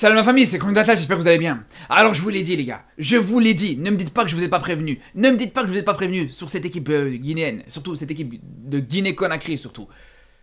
Salut ma famille, c'est Data, j'espère que vous allez bien. Alors je vous l'ai dit les gars, je vous l'ai dit, ne me dites pas que je vous ai pas prévenu, ne me dites pas que je vous ai pas prévenu sur cette équipe euh, guinéenne, surtout cette équipe de Guinée-Conakry surtout.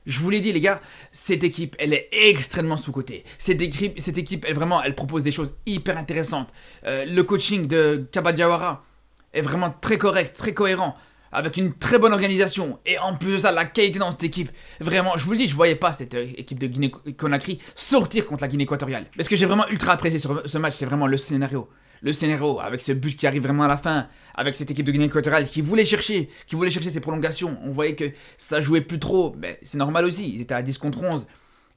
Je vous l'ai dit les gars, cette équipe elle est extrêmement sous-cotée. Cette équipe, cette équipe elle, vraiment elle propose des choses hyper intéressantes. Euh, le coaching de Kabadjawara est vraiment très correct, très cohérent avec une très bonne organisation. Et en plus de ça, la qualité dans cette équipe. Vraiment, je vous le dis, je voyais pas cette euh, équipe de Guinée-Conakry sortir contre la Guinée équatoriale. Ce que j'ai vraiment ultra apprécié sur ce match, c'est vraiment le scénario. Le scénario, avec ce but qui arrive vraiment à la fin, avec cette équipe de Guinée équatoriale qui voulait chercher, qui voulait chercher ses prolongations. On voyait que ça jouait plus trop, mais c'est normal aussi, ils étaient à 10 contre 11.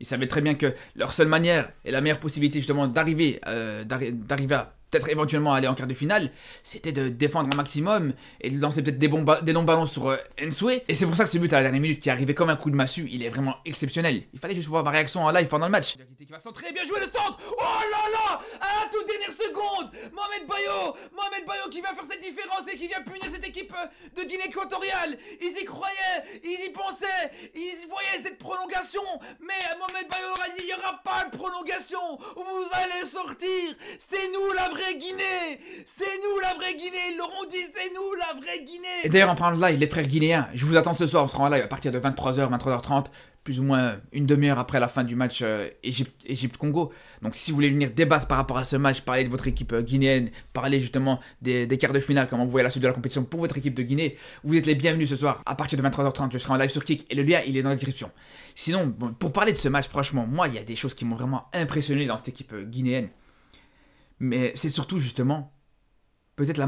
Ils savaient très bien que leur seule manière et la meilleure possibilité justement d'arriver euh, d'arriver à peut-être éventuellement aller en quart de finale, c'était de défendre un maximum et de lancer peut-être des, bons des longs ballons sur euh, Ensue. Et c'est pour ça que ce but à la dernière minute qui arrivait comme un coup de massue, il est vraiment exceptionnel. Il fallait juste voir ma réaction en live pendant le match. Qui va centrer, bien joué le centre Oh là là À la toute dernière seconde Mohamed Bayo Mohamed Bayo qui va faire cette différence et qui vient punir cette équipe euh, de Guinée équatoriale Ils y croyaient, ils y pensaient, ils voyaient cette prolongation Mais Mohamed Bayo a dit, il n'y aura pas de prolongation Vous allez sortir C'est nous la vraie vraie Guinée C'est nous la vraie Guinée Ils l'auront dit, c'est nous la vraie Guinée Et d'ailleurs, en parlant de live, les frères guinéens, je vous attends ce soir, on sera en live à partir de 23h, 23h30, plus ou moins une demi-heure après la fin du match euh, Égypte-Congo. Donc si vous voulez venir débattre par rapport à ce match, parler de votre équipe euh, guinéenne, parler justement des, quarts de finale, comment vous voyez la suite de la compétition pour votre équipe de Guinée, vous êtes les bienvenus ce soir à partir de 23h30, je serai en live sur Kick et le lien il est dans la description. Sinon, pour parler de ce match, franchement, moi il y a des choses qui m'ont vraiment impressionné dans cette équipe euh, guinéenne. Mais c'est surtout justement peut-être le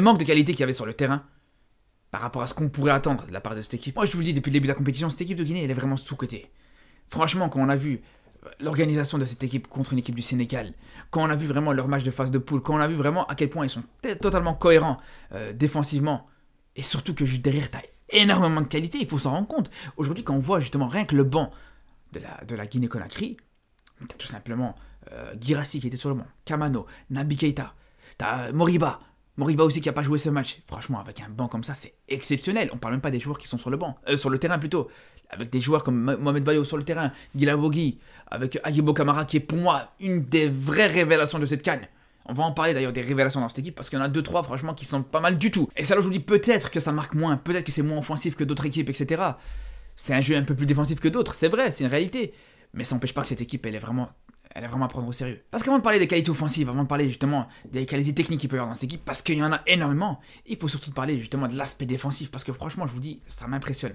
manque de qualité qu'il y avait sur le terrain par rapport à ce qu'on pourrait attendre de la part de cette équipe. Moi, je vous le dis depuis le début de la compétition, cette équipe de Guinée, elle est vraiment sous-cotée. Franchement, quand on a vu l'organisation de cette équipe contre une équipe du Sénégal, quand on a vu vraiment leur match de phase de poule, quand on a vu vraiment à quel point ils sont totalement cohérents euh, défensivement, et surtout que juste derrière, as énormément de qualité, il faut s'en rendre compte. Aujourd'hui, quand on voit justement rien que le banc de la, de la Guinée-Conakry, tout simplement euh, Girassi qui était sur le banc, Kamano, Nabi Keita, euh, Moriba, Moriba aussi qui a pas joué ce match. Franchement, avec un banc comme ça, c'est exceptionnel. On parle même pas des joueurs qui sont sur le banc, euh, sur le terrain plutôt. Avec des joueurs comme Mohamed Bayo sur le terrain, Guilabogi, avec Agibo Kamara qui est pour moi une des vraies révélations de cette canne. On va en parler d'ailleurs des révélations dans cette équipe parce qu'il y en a 2-3 franchement qui sont pas mal du tout. Et ça là je vous dis peut-être que ça marque moins, peut-être que c'est moins offensif que d'autres équipes, etc. C'est un jeu un peu plus défensif que d'autres, c'est vrai, c'est une réalité. Mais ça n'empêche pas que cette équipe elle est vraiment elle est vraiment à prendre au sérieux. Parce qu'avant de parler des qualités offensives, avant de parler justement des qualités techniques qu'il peut y avoir dans cette équipe, parce qu'il y en a énormément, il faut surtout parler justement de l'aspect défensif, parce que franchement, je vous dis, ça m'impressionne.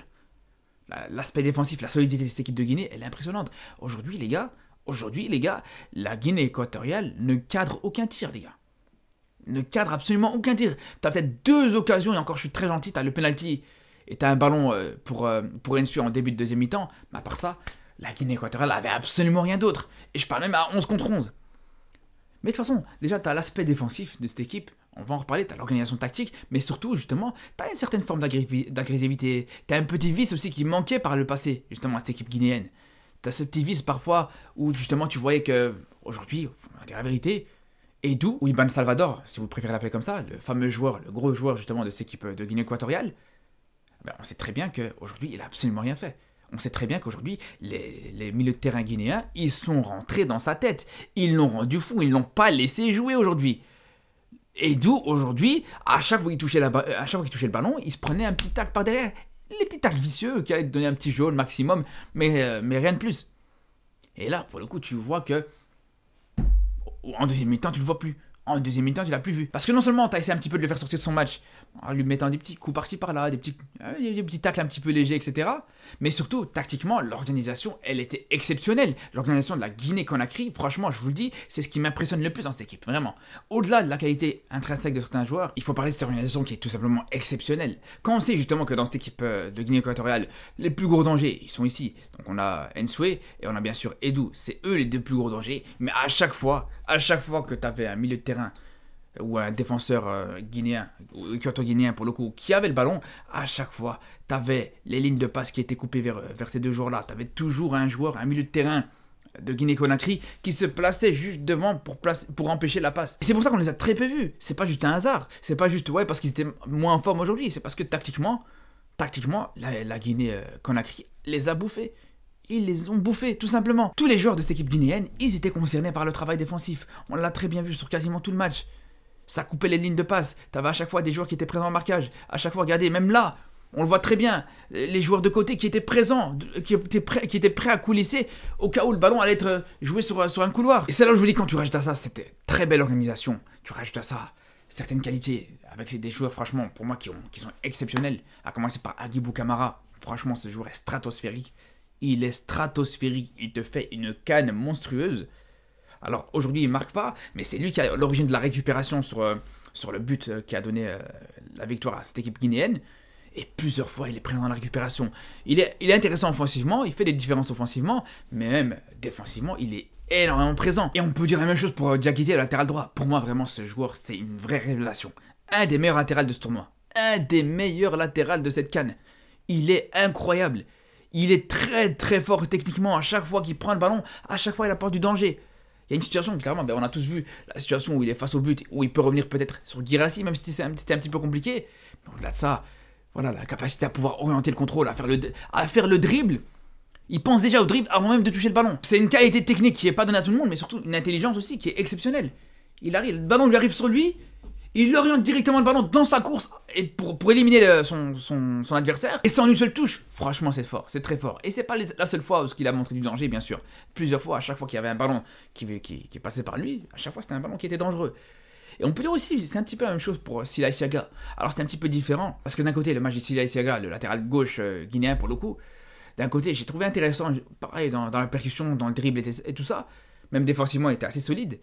L'aspect défensif, la solidité de cette équipe de Guinée, elle est impressionnante. Aujourd'hui, les gars, aujourd'hui, les gars, la Guinée équatoriale ne cadre aucun tir, les gars. Ne cadre absolument aucun tir. T'as peut-être deux occasions, et encore, je suis très gentil, t'as le penalty et t'as un ballon euh, pour, euh, pour en début de deuxième mi-temps, mais à part ça, la Guinée équatoriale avait absolument rien d'autre. Et je parle même à 11 contre 11. Mais de toute façon, déjà, tu as l'aspect défensif de cette équipe. On va en reparler, tu as l'organisation tactique. Mais surtout, justement, tu as une certaine forme d'agressivité. Tu as un petit vice aussi qui manquait par le passé, justement, à cette équipe guinéenne. Tu as ce petit vice parfois où, justement, tu voyais que, aujourd'hui, on va dire la vérité, Edu ou Iban Salvador, si vous préférez l'appeler comme ça, le fameux joueur, le gros joueur justement de cette équipe euh, de Guinée équatoriale, ben, on sait très bien qu'aujourd'hui, il n'a absolument rien fait. On sait très bien qu'aujourd'hui, les, milieux de terrain guinéens, ils sont rentrés dans sa tête. Ils l'ont rendu fou, ils l'ont pas laissé jouer aujourd'hui. Et d'où, aujourd'hui, à chaque fois qu'il touchait, touchait le ballon, il se prenait un petit tac par derrière. Les petits tacs vicieux qui allaient te donner un petit jaune maximum, mais, euh, mais rien de plus. Et là, pour le coup, tu vois que. En deuxième mi-temps, tu le vois plus. En deuxième mi-temps, tu l'as plus vu. Parce que non seulement as essayé un petit peu de le faire sortir de son match, en lui mettant des petits coups par-ci par-là, des petits, euh, des petits tacles un petit peu légers, etc. Mais surtout, tactiquement, l'organisation, elle était exceptionnelle. L'organisation de la Guinée-Conakry, franchement, je vous le dis, c'est ce qui m'impressionne le plus dans cette équipe, vraiment. Au-delà de la qualité intrinsèque de certains joueurs, il faut parler de cette organisation qui est tout simplement exceptionnelle. Quand on sait justement que dans cette équipe euh, de Guinée équatoriale, les plus gros dangers, ils sont ici. Donc on a Ensue et on a bien sûr Edu. C'est eux les deux plus gros dangers. Mais à chaque fois, à chaque fois que t'avais un milieu de terrain ou un défenseur euh, guinéen, ou guinéen pour le coup, qui avait le ballon, à chaque fois, tu avais les lignes de passe qui étaient coupées vers, euh, vers ces deux joueurs-là. Tu avais toujours un joueur, un milieu de terrain de Guinée-Conakry qui se plaçait juste devant pour, pour empêcher la passe. C'est pour ça qu'on les a très peu vus. C'est pas juste un hasard. C'est pas juste, ouais, parce qu'ils étaient moins en forme aujourd'hui. C'est parce que tactiquement, tactiquement, la Guinée-Conakry euh, les a bouffés ils les ont bouffés, tout simplement. Tous les joueurs de cette équipe guinéenne, ils étaient concernés par le travail défensif. On l'a très bien vu sur quasiment tout le match. Ça coupait les lignes de passe. T'avais à chaque fois des joueurs qui étaient présents en marquage. À chaque fois, regardez, même là, on le voit très bien. Les joueurs de côté qui étaient présents, qui étaient prêts, à coulisser au cas où le ballon allait être euh, joué euh, sur, un couloir. Et c'est là où je vous dis, quand tu rajoutes à ça, c'était très belle organisation. Tu rajoutes à ça certaines qualités avec des joueurs, franchement, pour moi, qui, sont exceptionnels. À commencer par Agibou Kamara. Franchement, ce joueur est stratosphérique il est stratosphérique, il te fait une canne monstrueuse. Alors aujourd'hui il marque pas, mais c'est lui qui a l'origine de la récupération sur, euh, sur le but euh, qui a donné euh, la victoire à cette équipe guinéenne. Et plusieurs fois il est présent dans la récupération. Il est, il est intéressant offensivement, il fait des différences offensivement, mais même défensivement il est énormément présent. Et on peut dire la même chose pour à latéral droit. Pour moi vraiment ce joueur c'est une vraie révélation. Un des meilleurs latérales de ce tournoi. Un des meilleurs latérales de cette canne. Il est incroyable. Il est très très fort techniquement à chaque fois qu'il prend le ballon, à chaque fois il apporte du danger. Il y a une situation, clairement, ben, on a tous vu la situation où il est face au but, où il peut revenir peut-être sur Girassi, même si c'était un, petit peu compliqué. Mais au-delà de ça, voilà, la capacité à pouvoir orienter le contrôle, à faire le, à faire le dribble. Il pense déjà au dribble avant même de toucher le ballon. C'est une qualité technique qui n'est pas donnée à tout le monde, mais surtout une intelligence aussi qui est exceptionnelle. Il arrive, le ballon lui arrive sur lui, il oriente directement le ballon dans sa course et pour, pour éliminer son, son, adversaire. Et sans en une seule touche. Franchement, c'est fort, c'est très fort. Et c'est pas la seule fois où euh, ce qu'il a montré du danger, bien sûr. Plusieurs fois, à chaque fois qu'il y avait un ballon qui, qui, est passait par lui, à chaque fois c'était un ballon qui était dangereux. Et on peut dire aussi, c'est un petit peu la même chose pour euh, Sila Siaga. Alors c'est un petit peu différent, parce que d'un côté, le match de Sila Siaga, le latéral gauche euh, guinéen pour le coup, d'un côté, j'ai trouvé intéressant, pareil, dans, la percussion, dans le dribble et, et tout ça, même défensivement, il était assez solide.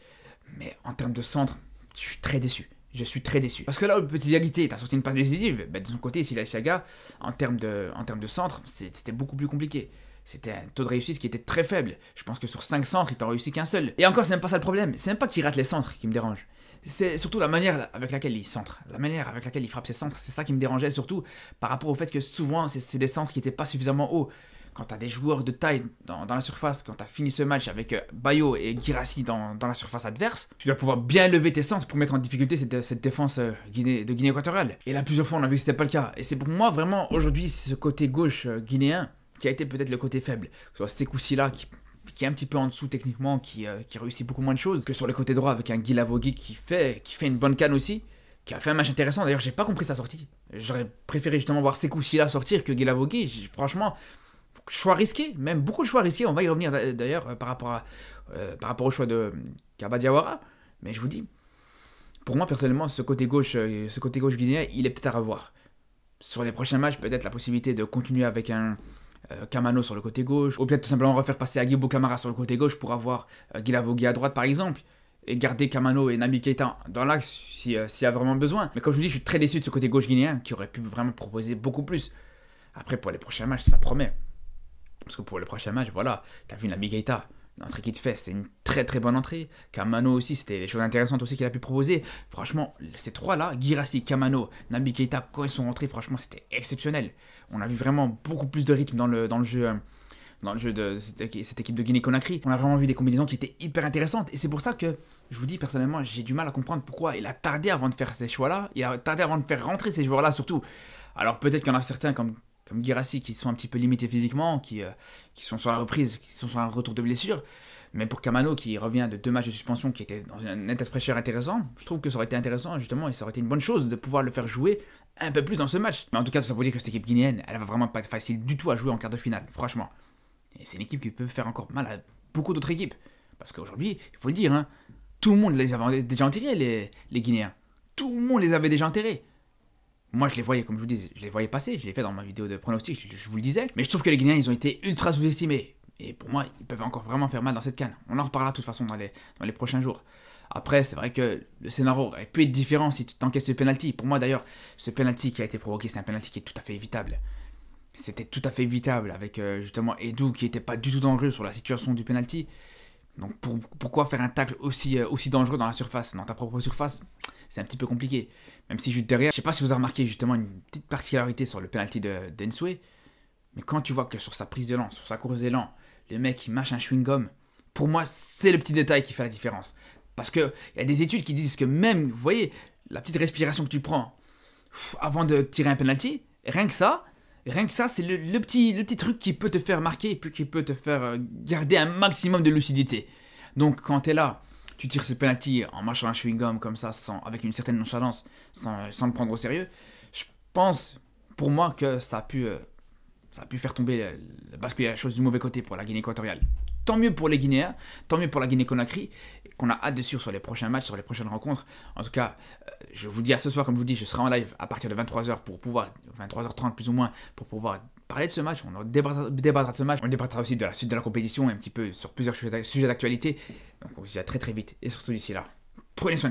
Mais en termes de centre, je suis très déçu je suis très déçu. Parce que là, Petit égalité, t'as sorti une passe décisive, bah, de son côté, a Chaga, en termes de, en termes de centre, c'était beaucoup plus compliqué. C'était un taux de réussite qui était très faible. Je pense que sur 5 centres, il t'en réussi qu'un seul. Et encore, c'est même pas ça le problème. C'est même pas qu'il rate les centres qui me dérange. C'est surtout la manière avec laquelle il centre, la manière avec laquelle il frappe ses centres. C'est ça qui me dérangeait surtout par rapport au fait que souvent, c'est des centres qui n'étaient pas suffisamment hauts quand tu as des joueurs de taille dans, la surface, quand tu as fini ce match avec euh, Bayo et Girassi dans, la surface adverse, tu dois pouvoir bien lever tes sens pour mettre en difficulté cette, euh, défense euh, de Guinée équatoriale. Et là, plusieurs fois, on a vu que c'était pas le cas. Et c'est pour moi vraiment aujourd'hui ce côté gauche guinéen qui a été peut-être le côté faible. Que ce soit Sekou là qui est un petit peu en dessous techniquement, qui, réussit beaucoup moins de choses que sur le côté droit avec un Guy qui fait, qui fait une bonne canne aussi, qui a fait un match intéressant. D'ailleurs, j'ai pas compris sa sortie. J'aurais préféré justement voir Sekou là sortir que Guy Franchement, choix risqué, même beaucoup de choix risqués. On va y revenir d'ailleurs euh, par rapport euh, par rapport au choix de euh, Kabadiawara. Mais je vous dis, pour moi personnellement, ce côté gauche, ce côté gauche guinéen, il est peut-être à revoir. Sur les prochains matchs, peut-être la possibilité de continuer avec un Kamano sur le côté gauche, ou peut-être tout simplement refaire passer Agibou Kamara sur le côté gauche pour avoir euh, Guilavogui à droite par exemple, et garder Kamano et Nabi Keita dans l'axe s'il y a vraiment besoin. Mais comme je vous dis, je suis très déçu de ce côté gauche guinéen qui aurait pu vraiment proposer beaucoup plus. Après, pour les prochains matchs, ça promet. Parce que pour le prochain match, voilà, t'as vu Nabi Keita, l'entrée qui te fait, c'était une très très bonne entrée. Kamano aussi, c'était des choses intéressantes aussi qu'il a pu proposer. Franchement, ces trois-là, Girassi, Kamano, Nabi Keita, quand ils sont rentrés, franchement, c'était exceptionnel. On a vu vraiment beaucoup plus de rythme dans le, dans le jeu. Hein, dans le jeu de cette équipe de Guinée-Conakry, on a vraiment vu des combinaisons qui étaient hyper intéressantes. Et c'est pour ça que, je vous dis personnellement, j'ai du mal à comprendre pourquoi il a tardé avant de faire ces choix-là. Il a tardé avant de faire rentrer ces joueurs-là, surtout. Alors peut-être qu'il y en a certains, comme comme qui sont un petit peu limités physiquement, euh, qui, sont sur la reprise, qui sont sur un retour de blessure. Mais pour Camano, qui revient de deux matchs de suspension, qui était dans un état de fraîcheur intéressant, je trouve que ça aurait été intéressant, justement, et ça aurait été une bonne chose de pouvoir le faire jouer un peu plus dans ce match. Mais en tout cas, ça veut dire que cette équipe guinéenne, elle va vraiment pas être facile du tout à jouer en quart de finale, franchement. Et c'est une équipe qui peut faire encore mal à beaucoup d'autres équipes. Parce qu'aujourd'hui, il faut le dire, hein, tout le monde les avait déjà enterrés, les Guinéens. Tout le monde les avait déjà enterrés. Moi, je les voyais, comme je vous disais, je les voyais passer. Je l'ai fait dans ma vidéo de pronostic, je, vous le disais. Mais je trouve que les Guinéens, ils ont été ultra sous-estimés. Et pour moi, ils peuvent encore vraiment faire mal dans cette canne. On en reparlera de toute façon dans les, dans les prochains jours. Après, c'est vrai que le scénario aurait pu être différent si tu t'encaisses ce penalty. Pour moi, d'ailleurs, ce penalty qui a été provoqué, c'est un penalty qui est tout à fait évitable. C'était tout à fait évitable avec euh, justement Edu qui n'était pas du tout dangereux sur la situation du penalty. Donc pourquoi faire un tacle aussi, euh, aussi dangereux dans la surface, dans ta propre surface C'est un petit peu compliqué. Même si juste derrière, je sais pas si vous avez remarqué justement une petite particularité sur le penalty de Densue, mais quand tu vois que sur sa prise de d'élan, sur sa course d'élan, le mec il mâche un chewing-gum, pour moi c'est le petit détail qui fait la différence. Parce qu'il y a des études qui disent que même, vous voyez, la petite respiration que tu prends avant de tirer un penalty, rien que ça, Rien que ça, c'est le, petit, truc qui peut te faire marquer et puis qui peut te faire euh, garder un maximum de lucidité. Donc quand tu es là, tu tires ce penalty en mâchant un chewing-gum comme ça, avec une certaine nonchalance, sans, le prendre au sérieux, je pense, pour moi, que ça a pu, euh, ça a pu faire tomber, a la chose du mauvais côté pour la Guinée équatoriale. Tant mieux pour les Guinéens, tant mieux pour la Guinée-Conakry, qu'on a hâte de suivre sur les prochains matchs, sur les prochaines rencontres. En tout cas, euh, je vous dis à ce soir, comme je vous dis, je serai en live à partir de 23h pour pouvoir, 23h30 plus ou moins, pour pouvoir parler de ce match, on débattra, débattra, de ce match, on débattra aussi de la suite de la compétition et un petit peu sur plusieurs sujets d'actualité. Donc on vous dit à très très vite et surtout d'ici là, prenez soin de vous.